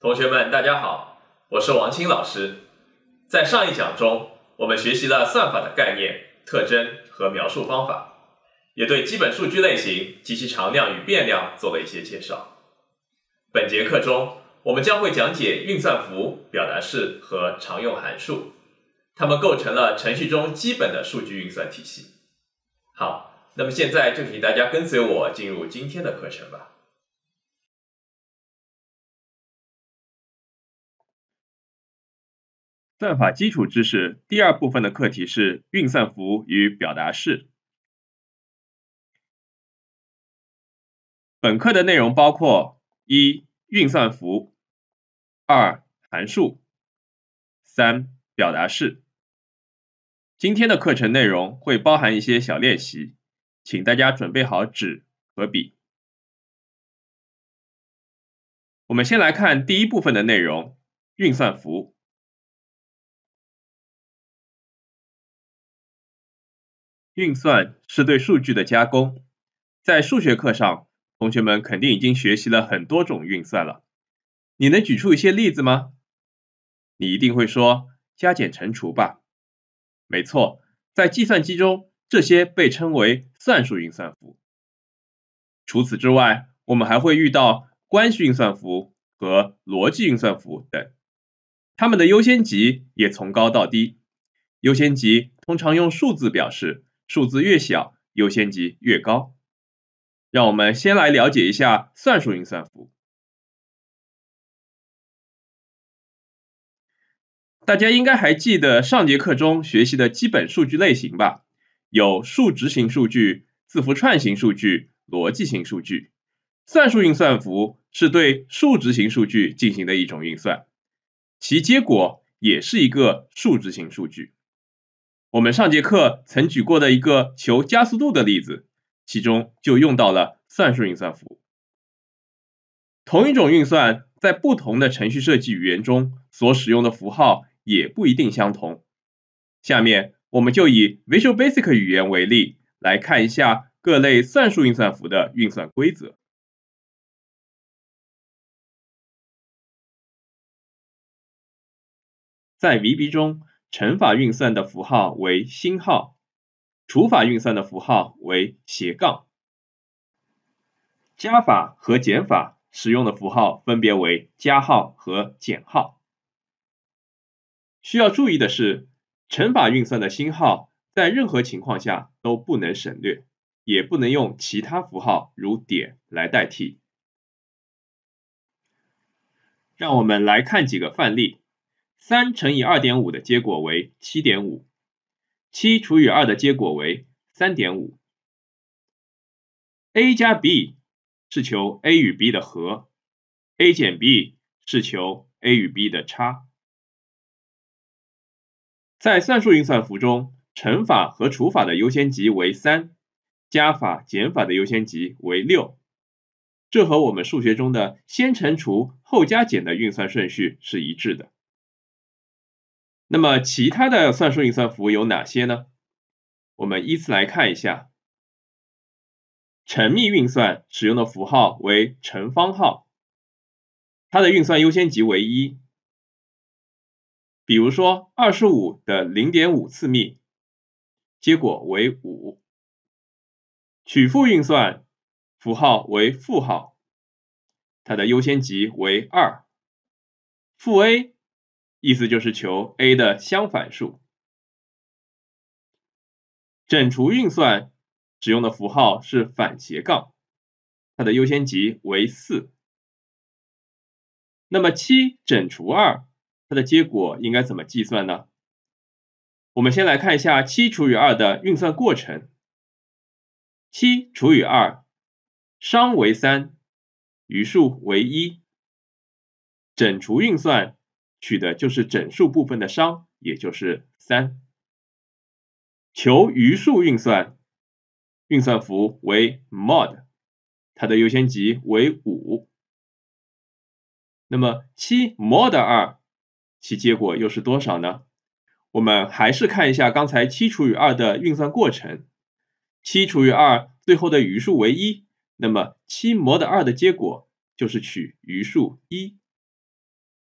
同学们，大家好，我是王青老师。在上一讲中，我们学习了算法的概念、特征和描述方法，也对基本数据类型及其常量与变量做了一些介绍。本节课中，我们将会讲解运算符、表达式和常用函数，它们构成了程序中基本的数据运算体系。好，那么现在就请大家跟随我进入今天的课程吧。算法基础知识第二部分的课题是运算符与表达式。本课的内容包括：一、运算符；二、函数；三、表达式。今天的课程内容会包含一些小练习，请大家准备好纸和笔。我们先来看第一部分的内容：运算符。运算是对数据的加工，在数学课上，同学们肯定已经学习了很多种运算了。你能举出一些例子吗？你一定会说加减乘除吧？没错，在计算机中，这些被称为算术运算符。除此之外，我们还会遇到关系运算符和逻辑运算符等，它们的优先级也从高到低，优先级通常用数字表示。数字越小，优先级越高。让我们先来了解一下算术运算符。大家应该还记得上节课中学习的基本数据类型吧？有数值型数据、字符串型数据、逻辑型数据。算术运算符是对数值型数据进行的一种运算，其结果也是一个数值型数据。我们上节课曾举过的一个求加速度的例子，其中就用到了算术运算符。同一种运算在不同的程序设计语言中所使用的符号也不一定相同。下面我们就以 Visual Basic 语言为例，来看一下各类算术运算符的运算规则。在 VB 中，乘法运算的符号为星号，除法运算的符号为斜杠，加法和减法使用的符号分别为加号和减号。需要注意的是，乘法运算的星号在任何情况下都不能省略，也不能用其他符号如点来代替。让我们来看几个范例。三乘以二点五的结果为七点五，七除以二的结果为三点五。a 加 b 是求 a 与 b 的和，a 减 b 是求 a 与 b 的差。在算术运算符中，乘法和除法的优先级为三，加法减法的优先级为六，这和我们数学中的先乘除后加减的运算顺序是一致的。那么其他的算术运算符有哪些呢？我们依次来看一下，乘幂运算使用的符号为乘方号，它的运算优先级为一。比如说二十五的零点五次幂，结果为五。取负运算符号为负号，它的优先级为二，负 a。意思就是求 a 的相反数。整除运算使用的符号是反斜杠，它的优先级为四。那么七整除二，它的结果应该怎么计算呢？我们先来看一下七除以二的运算过程。七除以二，商为三，余数为一。整除运算。取的就是整数部分的商，也就是三。求余数运算，运算符为 mod，它的优先级为五。那么七 mod 二，其结果又是多少呢？我们还是看一下刚才七除以二的运算过程。七除以二，最后的余数为一，那么七 mod 二的结果就是取余数一。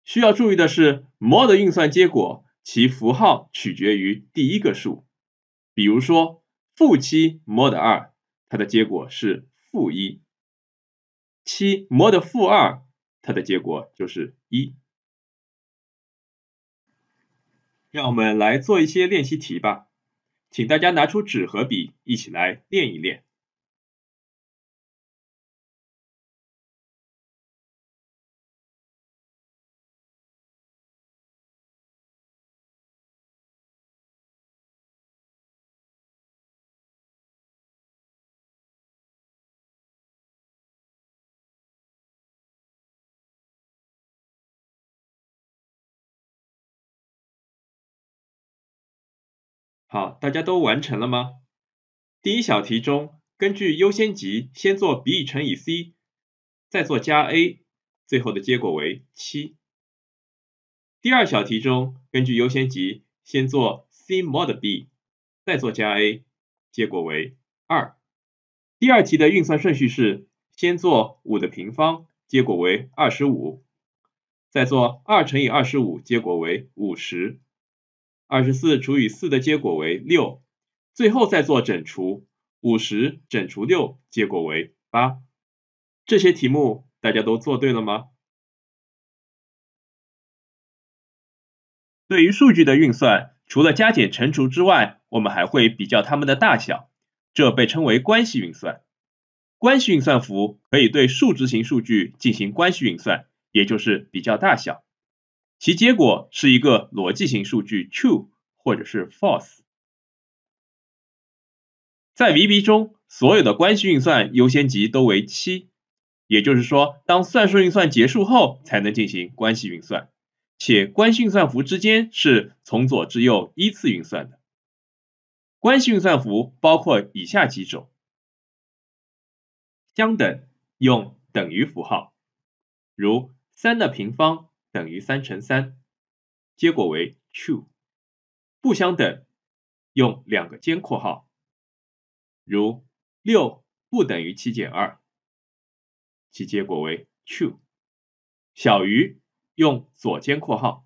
需要注意的是，m 模的运算结果其符号取决于第一个数。比如说，负七 mod 二，它的结果是负一；七 mod 负二，它的结果就是一。让我们来做一些练习题吧，请大家拿出纸和笔，一起来练一练。好，大家都完成了吗？第一小题中，根据优先级，先做 b 乘以 c，再做加 a，最后的结果为7。第二小题中，根据优先级，先做 c mod b，再做加 a，结果为2。第二题的运算顺序是，先做5的平方，结果为25，再做2乘以25，结果为50。二十四除以四的结果为六，最后再做整除，五十整除六结果为八。这些题目大家都做对了吗？对于数据的运算，除了加减乘除之外，我们还会比较它们的大小，这被称为关系运算。关系运算符可以对数值型数据进行关系运算，也就是比较大小。其结果是一个逻辑型数据 true 或者是 false。在 VB 中，所有的关系运算优先级都为七，也就是说，当算术运算结束后才能进行关系运算，且关系运算符之间是从左至右依次运算的。关系运算符包括以下几种：相等，用等于符号，如三的平方。等于三乘三，结果为 true。不相等，用两个尖括号，如六不等于七减二，其结果为 true。小于用左尖括号，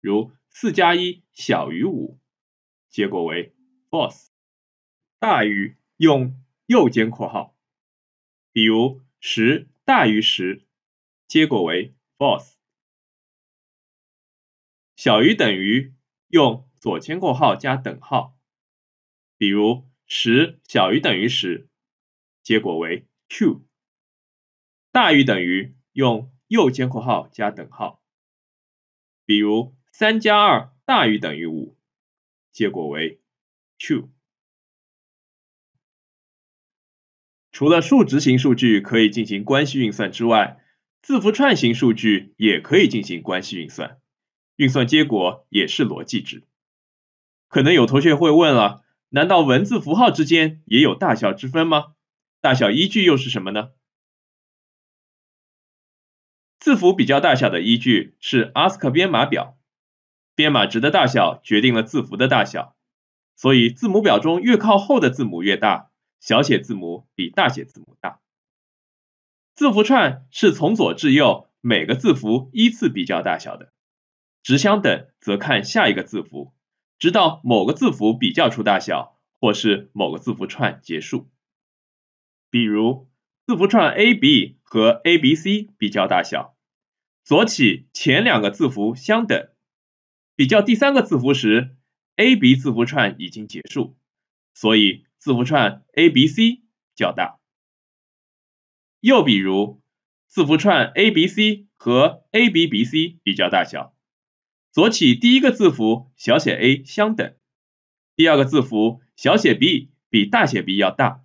如四加一小于五，结果为 false。大于用右尖括号，比如十大于十，结果为 false。小于等于用左前括号加等号，比如十小于等于十，结果为 true。大于等于用右前括号加等号，比如三加二大于等于五，结果为 true。除了数值型数据可以进行关系运算之外，字符串型数据也可以进行关系运算。运算结果也是逻辑值。可能有同学会问了，难道文字符号之间也有大小之分吗？大小依据又是什么呢？字符比较大小的依据是 ASCII 编码表，编码值的大小决定了字符的大小。所以，字母表中越靠后的字母越大，小写字母比大写字母大。字符串是从左至右，每个字符依次比较大小的。值相等，则看下一个字符，直到某个字符比较出大小，或是某个字符串结束。比如，字符串 a b 和 a b c 比较大小，左起前两个字符相等，比较第三个字符时，a b 字符串已经结束，所以字符串 a b c 较大。又比如，字符串 a b c 和 a b b c 比较大小。左起第一个字符小写 a 相等，第二个字符小写 b 比大写 b 要大，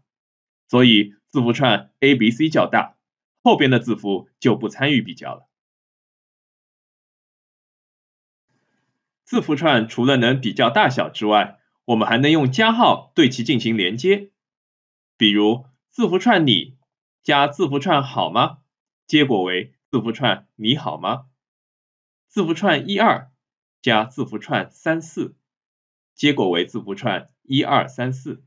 所以字符串 a b c 较大，后边的字符就不参与比较了。字符串除了能比较大小之外，我们还能用加号对其进行连接，比如字符串你加字符串好吗，结果为字符串你好吗。字符串一二。加字符串三四，结果为字符串一二三四。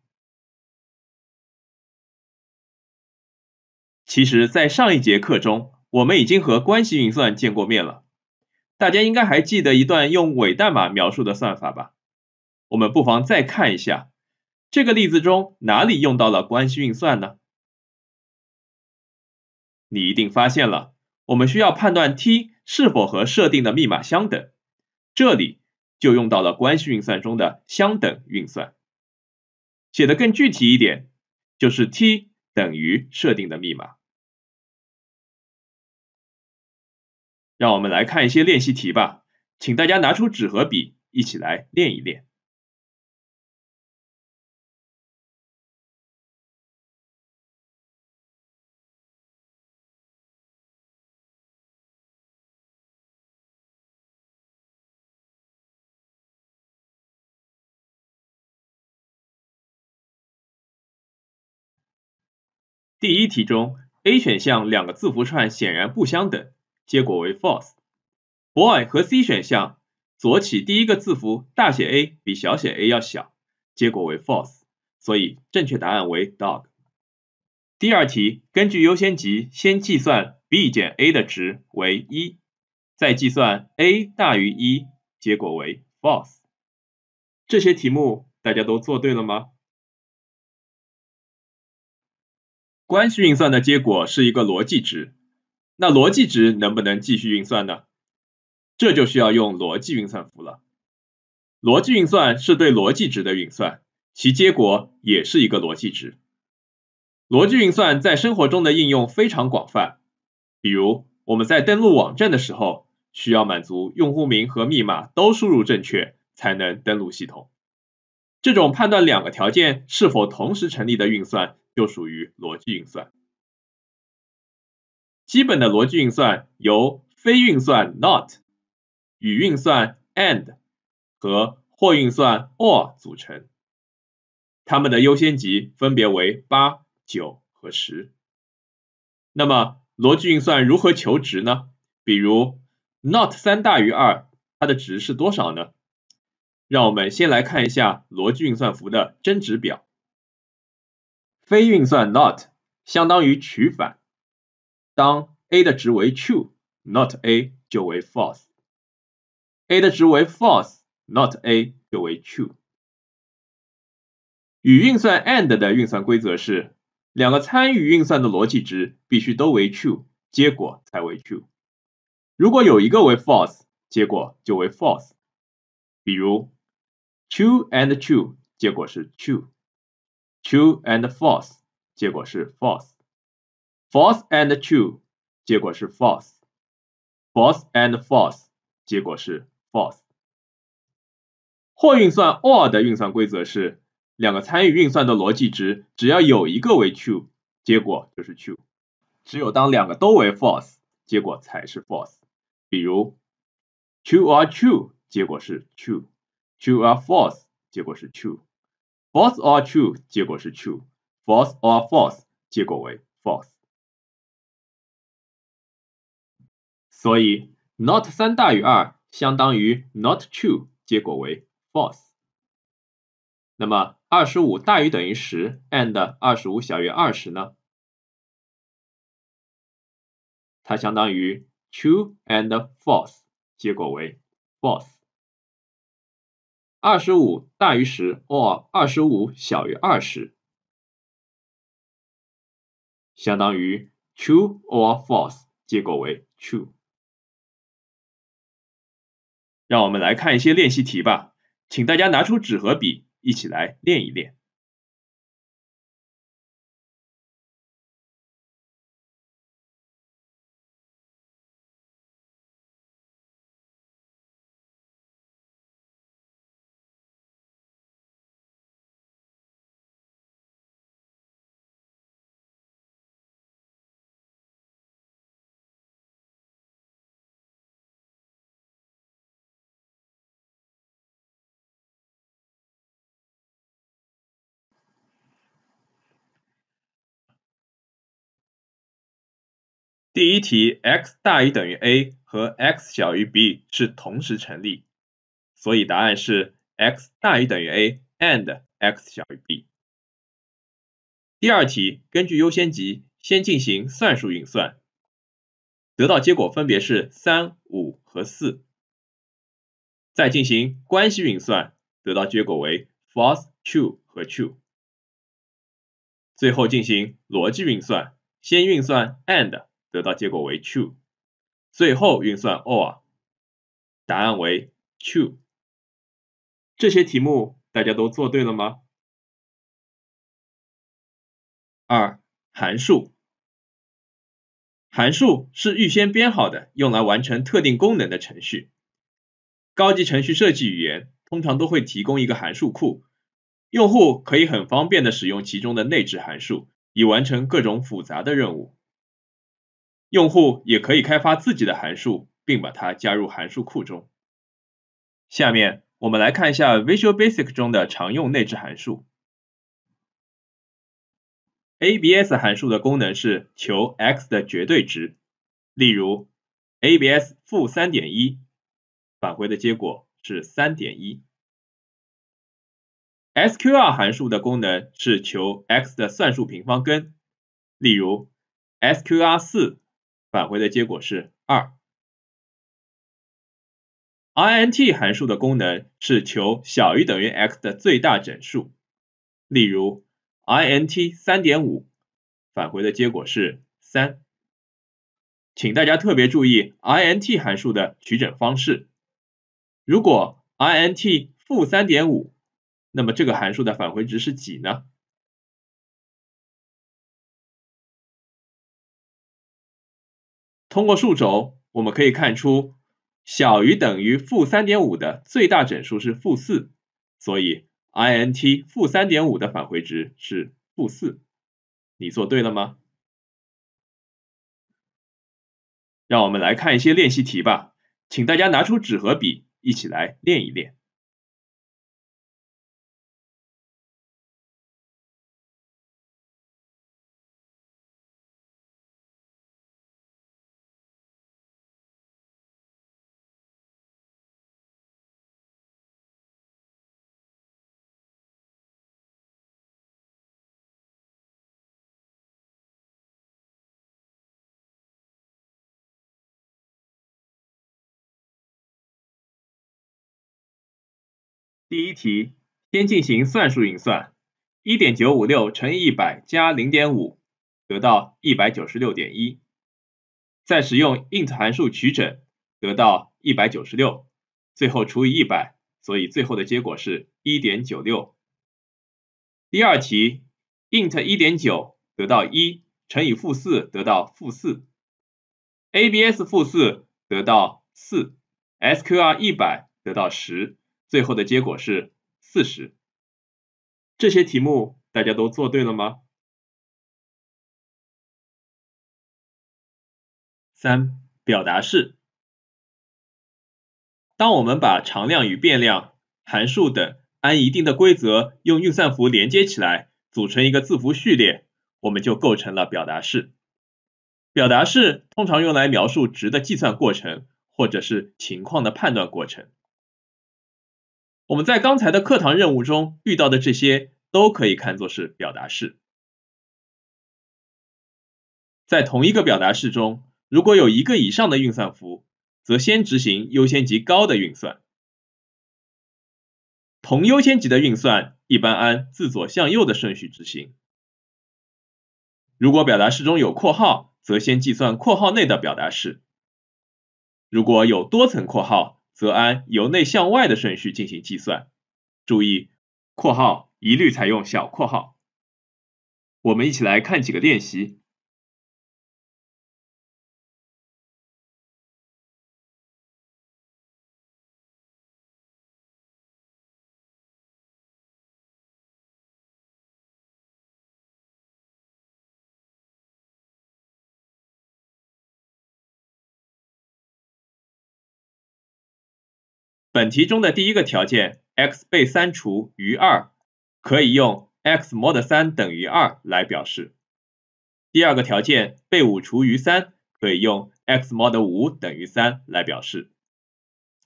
其实，在上一节课中，我们已经和关系运算见过面了。大家应该还记得一段用伪代码描述的算法吧？我们不妨再看一下，这个例子中哪里用到了关系运算呢？你一定发现了，我们需要判断 t 是否和设定的密码相等。这里就用到了关系运算中的相等运算，写的更具体一点，就是 t 等于设定的密码。让我们来看一些练习题吧，请大家拿出纸和笔，一起来练一练。第一题中，A 选项两个字符串显然不相等，结果为 false。Boy 和 C 选项左起第一个字符大写 A 比小写 a 要小，结果为 false。所以正确答案为 dog。第二题，根据优先级，先计算 b 减 a 的值为一，再计算 a 大于一，结果为 false。这些题目大家都做对了吗？关系运算的结果是一个逻辑值，那逻辑值能不能继续运算呢？这就需要用逻辑运算符了。逻辑运算是对逻辑值的运算，其结果也是一个逻辑值。逻辑运算在生活中的应用非常广泛，比如我们在登录网站的时候，需要满足用户名和密码都输入正确才能登录系统。这种判断两个条件是否同时成立的运算。就属于逻辑运算。基本的逻辑运算由非运算 not、与运算 and 和或运算 or 组成，它们的优先级分别为八、九和十。那么逻辑运算如何求值呢？比如 not 三大于二，它的值是多少呢？让我们先来看一下逻辑运算符的真值表。非运算 not 相当于取反，当 a 的值为 true，not a 就为 false；a 的值为 false，not a 就为 true。与运算 and 的运算规则是，两个参与运算的逻辑值必须都为 true，结果才为 true；如果有一个为 false，结果就为 false。比如 true and true 结果是 true。True and False 结果是 False，False and True 结果是 False，False and False 结果是 False。或运算 Or 的运算规则是，两个参与运算的逻辑值，只要有一个为 True，结果就是 True，只有当两个都为 False，结果才是 False。比如 True or True 结果是 True，True or False 结果是 True。False or true 结果是 true，false or false 结果为 false，所以 not 3大于2相当于 not true 结果为 false，那么25大于等于10 and 25小于20呢？它相当于 true and false 结果为 false。二十五大于十 or 二十五小于二十，相当于 true or false，结果为 true。让我们来看一些练习题吧，请大家拿出纸和笔，一起来练一练。第一题，x 大于等于 a 和 x 小于 b 是同时成立，所以答案是 x 大于等于 a and x 小于 b。第二题，根据优先级，先进行算术运算，得到结果分别是三、五和四，再进行关系运算，得到结果为 false、true 和 true，最后进行逻辑运算，先运算 and。得到结果为 true，最后运算 or，答案为 true。这些题目大家都做对了吗？二、函数。函数是预先编好的，用来完成特定功能的程序。高级程序设计语言通常都会提供一个函数库，用户可以很方便的使用其中的内置函数，以完成各种复杂的任务。用户也可以开发自己的函数，并把它加入函数库中。下面我们来看一下 Visual Basic 中的常用内置函数。ABS 函数的功能是求 x 的绝对值，例如 ABS 负3.1，返回的结果是3.1。SQR 函数的功能是求 x 的算术平方根，例如 SQR 4。返回的结果是二。INT 函数的功能是求小于等于 x 的最大整数，例如 INT 三点五，返回的结果是三。请大家特别注意 INT 函数的取整方式。如果 INT 负三点五，那么这个函数的返回值是几呢？通过数轴，我们可以看出小于等于负三点五的最大整数是负四，所以 INT 负三点五的返回值是负四。你做对了吗？让我们来看一些练习题吧，请大家拿出纸和笔，一起来练一练。第一题，先进行算术运算，一点九五六乘以一百加零点五，得到一百九十六点一，再使用 int 函数取整，得到一百九十六，最后除以一百，所以最后的结果是一点九六。第二题，int 一点九得到一，乘以负四得到负四，abs 负四得到四 s q r 一百得到十。最后的结果是四十。这些题目大家都做对了吗？三、表达式。当我们把常量与变量、函数等按一定的规则用运算符连接起来，组成一个字符序列，我们就构成了表达式。表达式通常用来描述值的计算过程，或者是情况的判断过程。我们在刚才的课堂任务中遇到的这些都可以看作是表达式。在同一个表达式中，如果有一个以上的运算符，则先执行优先级高的运算。同优先级的运算一般按自左向右的顺序执行。如果表达式中有括号，则先计算括号内的表达式。如果有多层括号，则按由内向外的顺序进行计算。注意，括号一律采用小括号。我们一起来看几个练习。本题中的第一个条件，x 被三除余二，可以用 x mod 三等于二来表示。第二个条件，被五除余三，可以用 x mod 五等于三来表示。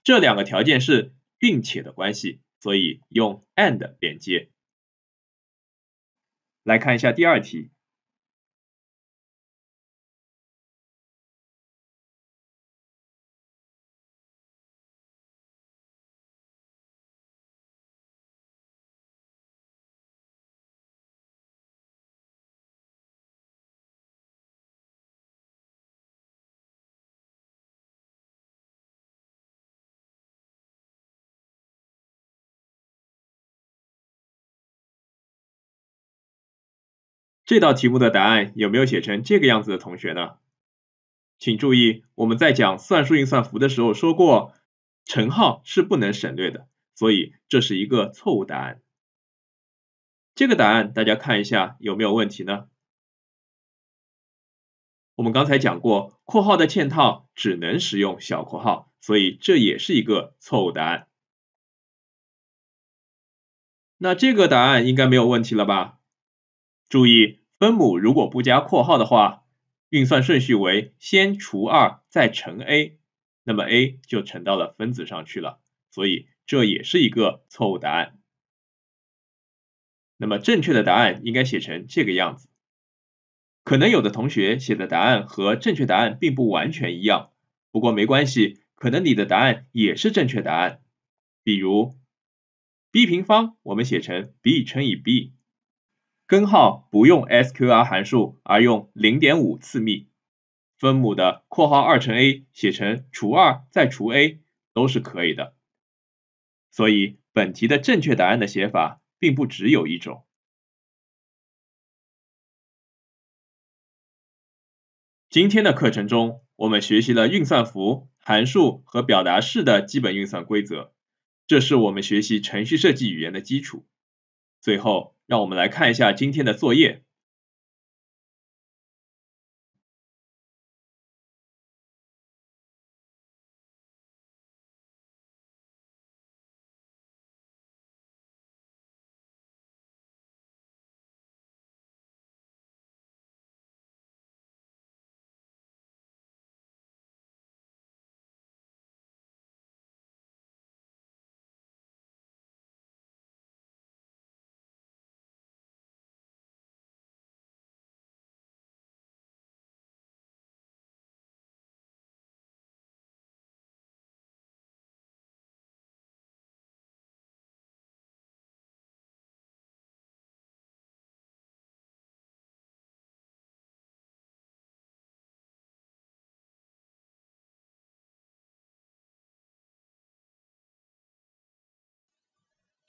这两个条件是并且的关系，所以用 and 连接。来看一下第二题。这道题目的答案有没有写成这个样子的同学呢？请注意，我们在讲算术运算符的时候说过，乘号是不能省略的，所以这是一个错误答案。这个答案大家看一下有没有问题呢？我们刚才讲过，括号的嵌套只能使用小括号，所以这也是一个错误答案。那这个答案应该没有问题了吧？注意。分母如果不加括号的话，运算顺序为先除二再乘 a，那么 a 就乘到了分子上去了，所以这也是一个错误答案。那么正确的答案应该写成这个样子。可能有的同学写的答案和正确答案并不完全一样，不过没关系，可能你的答案也是正确答案。比如 b 平方，我们写成 b 乘以 b。根号不用 s q r 函数，而用0.5次幂。分母的括号2乘 a 写成除2再除 a 都是可以的。所以本题的正确答案的写法并不只有一种。今天的课程中，我们学习了运算符、函数和表达式的基本运算规则，这是我们学习程序设计语言的基础。最后，让我们来看一下今天的作业。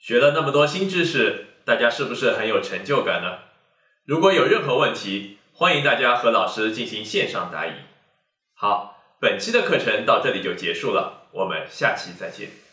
学了那么多新知识，大家是不是很有成就感呢？如果有任何问题，欢迎大家和老师进行线上答疑。好，本期的课程到这里就结束了，我们下期再见。